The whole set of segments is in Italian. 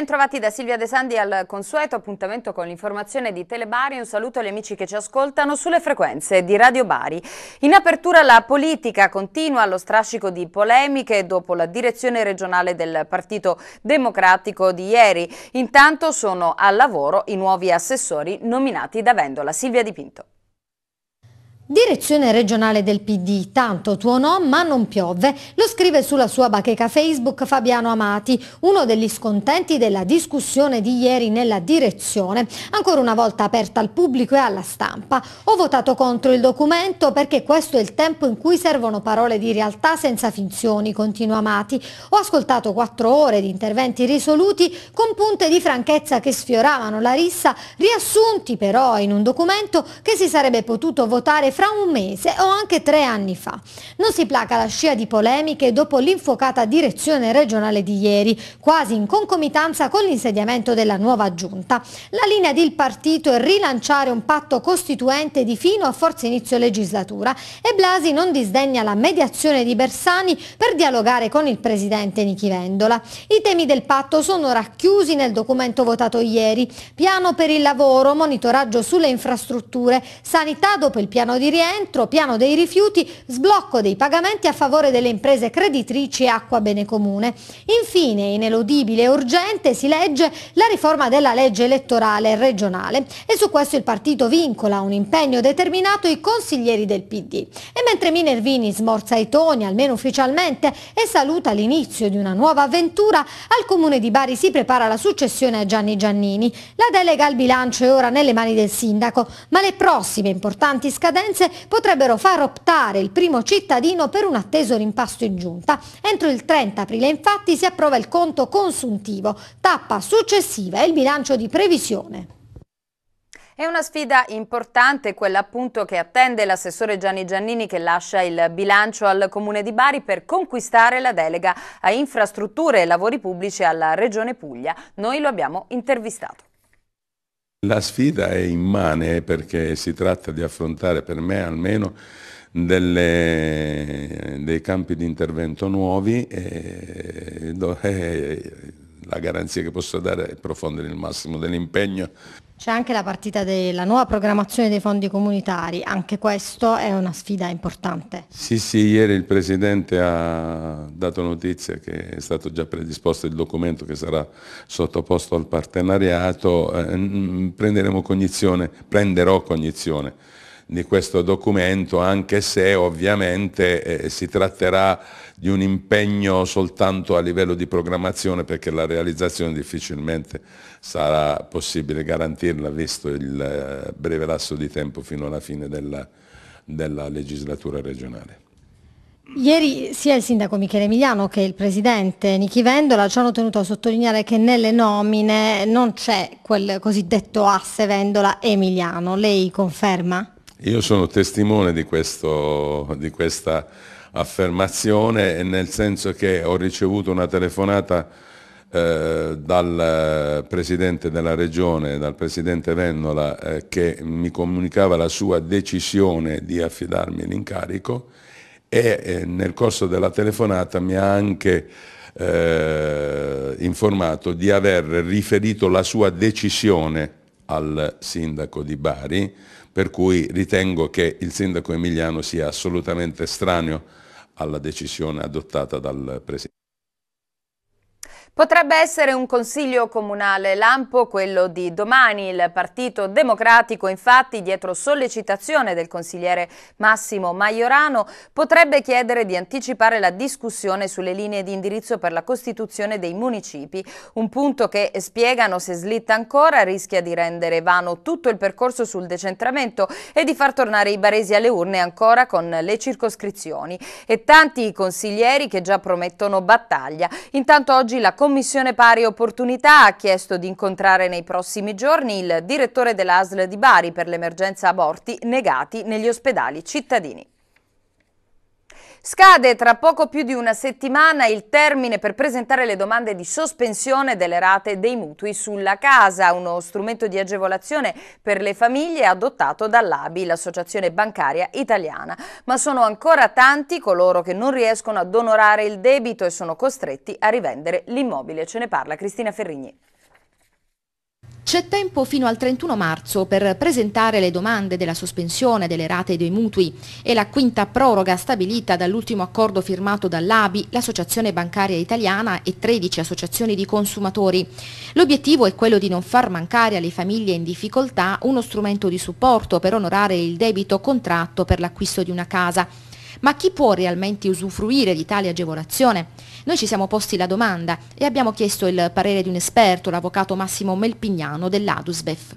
Bentrovati da Silvia De Sandi al consueto appuntamento con l'informazione di Telebari. Un saluto agli amici che ci ascoltano sulle frequenze di Radio Bari. In apertura la politica continua allo strascico di polemiche dopo la direzione regionale del Partito Democratico di ieri. Intanto sono al lavoro i nuovi assessori nominati da Vendola. Silvia Di Pinto. Direzione regionale del PD, tanto tuonò ma non piove, lo scrive sulla sua bacheca Facebook Fabiano Amati, uno degli scontenti della discussione di ieri nella direzione, ancora una volta aperta al pubblico e alla stampa. Ho votato contro il documento perché questo è il tempo in cui servono parole di realtà senza finzioni, continua Amati. Ho ascoltato quattro ore di interventi risoluti con punte di franchezza che sfioravano la rissa, riassunti però in un documento che si sarebbe potuto votare fra un mese o anche tre anni fa. Non si placa la scia di polemiche dopo l'infuocata direzione regionale di ieri, quasi in concomitanza con l'insediamento della nuova giunta. La linea del partito è rilanciare un patto costituente di fino a forza inizio legislatura e Blasi non disdegna la mediazione di Bersani per dialogare con il presidente Nichi Vendola. I temi del patto sono racchiusi nel documento votato ieri, piano per il lavoro, monitoraggio sulle infrastrutture, sanità dopo il piano di rientro, piano dei rifiuti, sblocco dei pagamenti a favore delle imprese creditrici e acqua bene comune. Infine, ineludibile e urgente, si legge la riforma della legge elettorale regionale e su questo il partito vincola un impegno determinato i consiglieri del PD. E mentre Minervini smorza i toni, almeno ufficialmente, e saluta l'inizio di una nuova avventura, al comune di Bari si prepara la successione a Gianni Giannini. La delega al bilancio è ora nelle mani del sindaco, ma le prossime importanti scadenze sentenze potrebbero far optare il primo cittadino per un atteso rimpasto in giunta. Entro il 30 aprile infatti si approva il conto consuntivo, tappa successiva è il bilancio di previsione. È una sfida importante quella appunto che attende l'assessore Gianni Giannini che lascia il bilancio al Comune di Bari per conquistare la delega a infrastrutture e lavori pubblici alla Regione Puglia. Noi lo abbiamo intervistato. La sfida è immane perché si tratta di affrontare per me almeno delle, dei campi di intervento nuovi e, e la garanzia che posso dare è profondere il massimo dell'impegno c'è anche la partita della nuova programmazione dei fondi comunitari, anche questo è una sfida importante. Sì, sì, ieri il Presidente ha dato notizia che è stato già predisposto il documento che sarà sottoposto al partenariato, eh, prenderemo cognizione, prenderò cognizione di questo documento, anche se ovviamente eh, si tratterà di un impegno soltanto a livello di programmazione perché la realizzazione difficilmente sarà possibile garantirla visto il eh, breve lasso di tempo fino alla fine della, della legislatura regionale. Ieri sia il sindaco Michele Emiliano che il presidente Nichi Vendola ci hanno tenuto a sottolineare che nelle nomine non c'è quel cosiddetto asse Vendola-Emiliano. Lei conferma? Io sono testimone di, questo, di questa affermazione nel senso che ho ricevuto una telefonata eh, dal eh, presidente della regione, dal presidente Vennola, eh, che mi comunicava la sua decisione di affidarmi l'incarico e eh, nel corso della telefonata mi ha anche eh, informato di aver riferito la sua decisione al sindaco di Bari per cui ritengo che il sindaco Emiliano sia assolutamente estraneo alla decisione adottata dal Presidente. Potrebbe essere un consiglio comunale lampo quello di domani. Il Partito Democratico, infatti, dietro sollecitazione del consigliere Massimo Maiorano, potrebbe chiedere di anticipare la discussione sulle linee di indirizzo per la costituzione dei municipi, un punto che, spiegano se slitta ancora, rischia di rendere vano tutto il percorso sul decentramento e di far tornare i baresi alle urne ancora con le circoscrizioni. E tanti consiglieri che già promettono battaglia. Intanto oggi la Commissione Pari Opportunità ha chiesto di incontrare nei prossimi giorni il direttore dell'ASL di Bari per l'emergenza aborti negati negli ospedali cittadini. Scade tra poco più di una settimana il termine per presentare le domande di sospensione delle rate dei mutui sulla casa, uno strumento di agevolazione per le famiglie adottato dall'ABI, l'Associazione Bancaria Italiana. Ma sono ancora tanti coloro che non riescono ad onorare il debito e sono costretti a rivendere l'immobile. Ce ne parla Cristina Ferrigni. C'è tempo fino al 31 marzo per presentare le domande della sospensione delle rate dei mutui e la quinta proroga stabilita dall'ultimo accordo firmato dall'ABI, l'Associazione Bancaria Italiana e 13 associazioni di consumatori. L'obiettivo è quello di non far mancare alle famiglie in difficoltà uno strumento di supporto per onorare il debito contratto per l'acquisto di una casa ma chi può realmente usufruire di tale agevolazione? Noi ci siamo posti la domanda e abbiamo chiesto il parere di un esperto, l'avvocato Massimo Melpignano dell'Adusbef.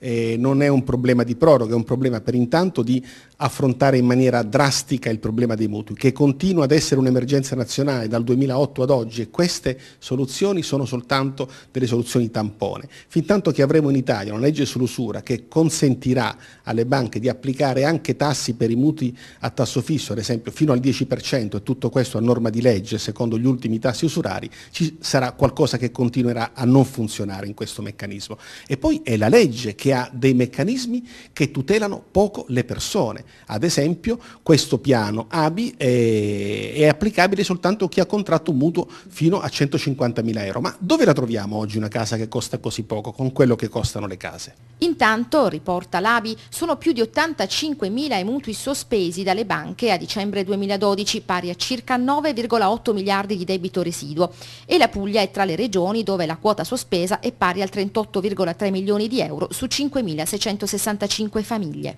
Eh, non è un problema di proroga, è un problema per intanto di affrontare in maniera drastica il problema dei mutui, che continua ad essere un'emergenza nazionale dal 2008 ad oggi e queste soluzioni sono soltanto delle soluzioni tampone. Fintanto che avremo in Italia una legge sull'usura che consentirà alle banche di applicare anche tassi per i mutui a tasso fisso, ad esempio fino al 10% e tutto questo a norma di legge secondo gli ultimi tassi usurari, ci sarà qualcosa che continuerà a non funzionare in questo meccanismo. E poi è la legge che ha dei meccanismi che tutelano poco le persone ad esempio questo piano ABI è, è applicabile soltanto a chi ha contratto un mutuo fino a 150.000 euro. Ma dove la troviamo oggi una casa che costa così poco con quello che costano le case? Intanto, riporta l'ABI, sono più di 85.000 i mutui sospesi dalle banche a dicembre 2012, pari a circa 9,8 miliardi di debito residuo. E la Puglia è tra le regioni dove la quota sospesa è pari al 38,3 milioni di euro su 5.665 famiglie.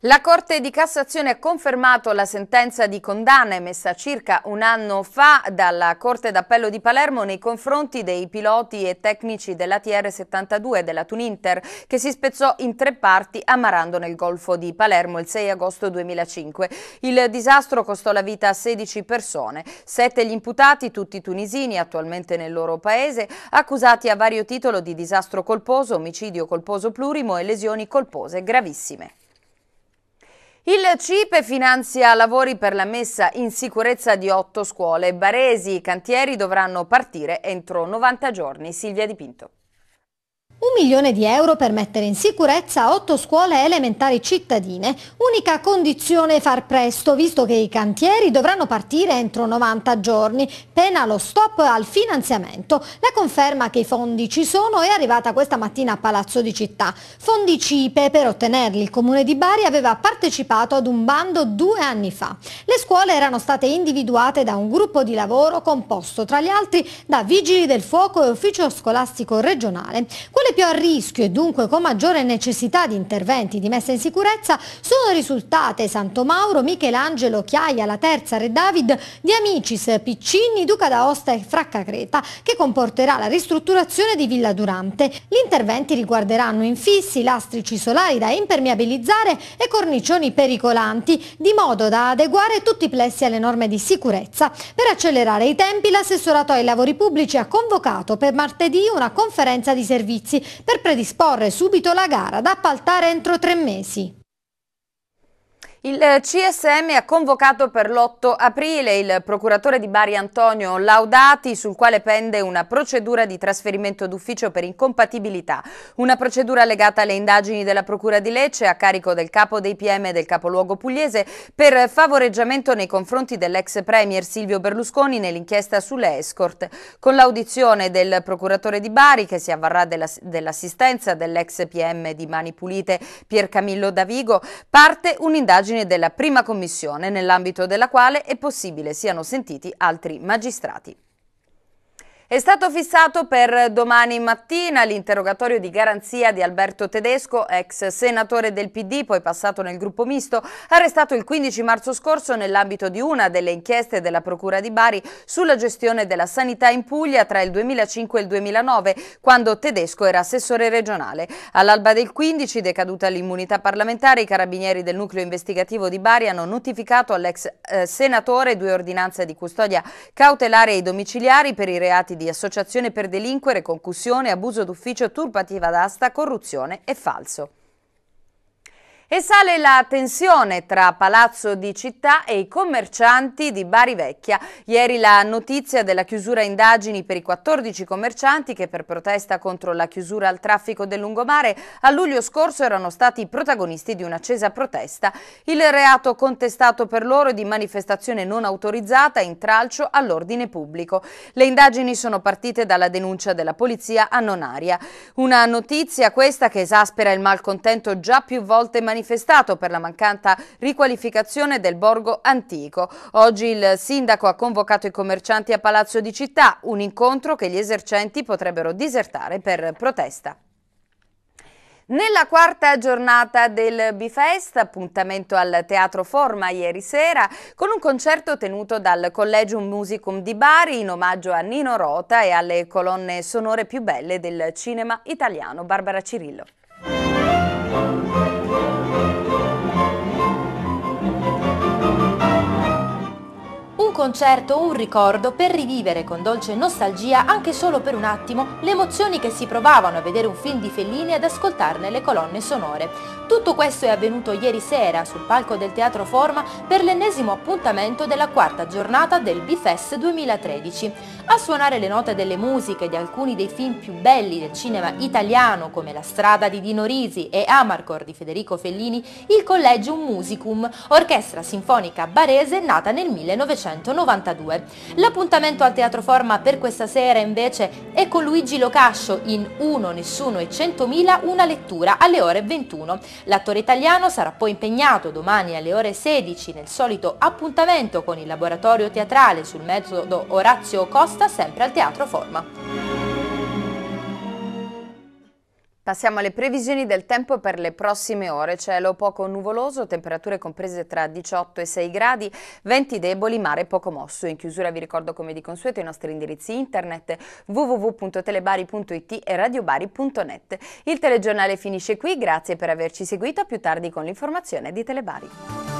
La Corte di Cassazione ha confermato la sentenza di condanna emessa circa un anno fa dalla Corte d'Appello di Palermo nei confronti dei piloti e tecnici della TR-72 della Tuninter che si spezzò in tre parti a nel Golfo di Palermo il 6 agosto 2005. Il disastro costò la vita a 16 persone, sette gli imputati, tutti tunisini attualmente nel loro paese, accusati a vario titolo di disastro colposo, omicidio colposo plurimo e lesioni colpose gravissime. Il CIPE finanzia lavori per la messa in sicurezza di otto scuole. Baresi i cantieri dovranno partire entro 90 giorni. Silvia Dipinto. Un milione di euro per mettere in sicurezza otto scuole elementari cittadine. Unica condizione far presto, visto che i cantieri dovranno partire entro 90 giorni. Pena lo stop al finanziamento. La conferma che i fondi ci sono è arrivata questa mattina a Palazzo di Città. Fondi CIPE, per ottenerli il Comune di Bari aveva partecipato ad un bando due anni fa. Le scuole erano state individuate da un gruppo di lavoro composto tra gli altri da Vigili del Fuoco e Ufficio Scolastico Regionale. Quelle zone più a rischio e dunque con maggiore necessità di interventi di messa in sicurezza sono risultate Santo Mauro, Michelangelo, Chiaia, La Terza, Re David, di Amicis, Piccini, Duca d'Aosta e Fracca Creta, che comporterà la ristrutturazione di Villa Durante. Gli interventi riguarderanno infissi, lastrici solari da impermeabilizzare e cornicioni pericolanti, di modo da adeguare tutti i plessi alle norme di sicurezza. Per accelerare i tempi, l'assessorato ai lavori pubblici ha convocato per martedì una conferenza di servizi per predisporre subito la gara da appaltare entro tre mesi. Il CSM ha convocato per l'8 aprile il procuratore di Bari Antonio Laudati sul quale pende una procedura di trasferimento d'ufficio per incompatibilità, una procedura legata alle indagini della Procura di Lecce a carico del capo dei PM del capoluogo pugliese per favoreggiamento nei confronti dell'ex premier Silvio Berlusconi nell'inchiesta sulle escort. Con l'audizione del procuratore di Bari che si avvarrà dell'assistenza dell'ex PM di Mani Pulite Pier Camillo Davigo parte un'indagine indagini della prima commissione, nell'ambito della quale è possibile siano sentiti altri magistrati. È stato fissato per domani mattina l'interrogatorio di garanzia di Alberto Tedesco, ex senatore del PD, poi passato nel gruppo misto, arrestato il 15 marzo scorso nell'ambito di una delle inchieste della Procura di Bari sulla gestione della sanità in Puglia tra il 2005 e il 2009, quando Tedesco era assessore regionale. All'alba del 15, decaduta l'immunità parlamentare, i carabinieri del nucleo investigativo di Bari hanno notificato all'ex eh, senatore due ordinanze di custodia cautelare e domiciliari per i reati di associazione per delinquere, concussione, abuso d'ufficio, turpativa d'asta, corruzione e falso. E sale la tensione tra Palazzo di Città e i commercianti di Bari Vecchia. Ieri la notizia della chiusura indagini per i 14 commercianti che per protesta contro la chiusura al traffico del lungomare a luglio scorso erano stati protagonisti di un'accesa protesta. Il reato contestato per loro è di manifestazione non autorizzata in tralcio all'ordine pubblico. Le indagini sono partite dalla denuncia della polizia a Nonaria. Una notizia questa che esaspera il malcontento già più volte manifestato manifestato per la mancata riqualificazione del borgo antico. Oggi il sindaco ha convocato i commercianti a Palazzo di Città, un incontro che gli esercenti potrebbero disertare per protesta. Nella quarta giornata del Bifest, appuntamento al Teatro Forma ieri sera, con un concerto tenuto dal Collegium Musicum di Bari in omaggio a Nino Rota e alle colonne sonore più belle del cinema italiano. Barbara Cirillo. concerto un ricordo per rivivere con dolce nostalgia anche solo per un attimo le emozioni che si provavano a vedere un film di Fellini e ad ascoltarne le colonne sonore. Tutto questo è avvenuto ieri sera sul palco del Teatro Forma per l'ennesimo appuntamento della quarta giornata del Bifest 2013. A suonare le note delle musiche di alcuni dei film più belli del cinema italiano come La strada di Dino Risi e Amarcor di Federico Fellini, il Collegium Musicum, orchestra sinfonica barese nata nel 1900. 1992. L'appuntamento al Teatro Forma per questa sera invece è con Luigi Locascio in Uno, Nessuno e 100.000 una lettura alle ore 21. L'attore italiano sarà poi impegnato domani alle ore 16 nel solito appuntamento con il laboratorio teatrale sul metodo Orazio Costa sempre al Teatro Forma. Passiamo alle previsioni del tempo per le prossime ore. Cielo poco nuvoloso, temperature comprese tra 18 e 6 gradi, venti deboli, mare poco mosso. In chiusura vi ricordo come di consueto i nostri indirizzi internet www.telebari.it e radiobari.net. Il telegiornale finisce qui, grazie per averci seguito, a più tardi con l'informazione di Telebari.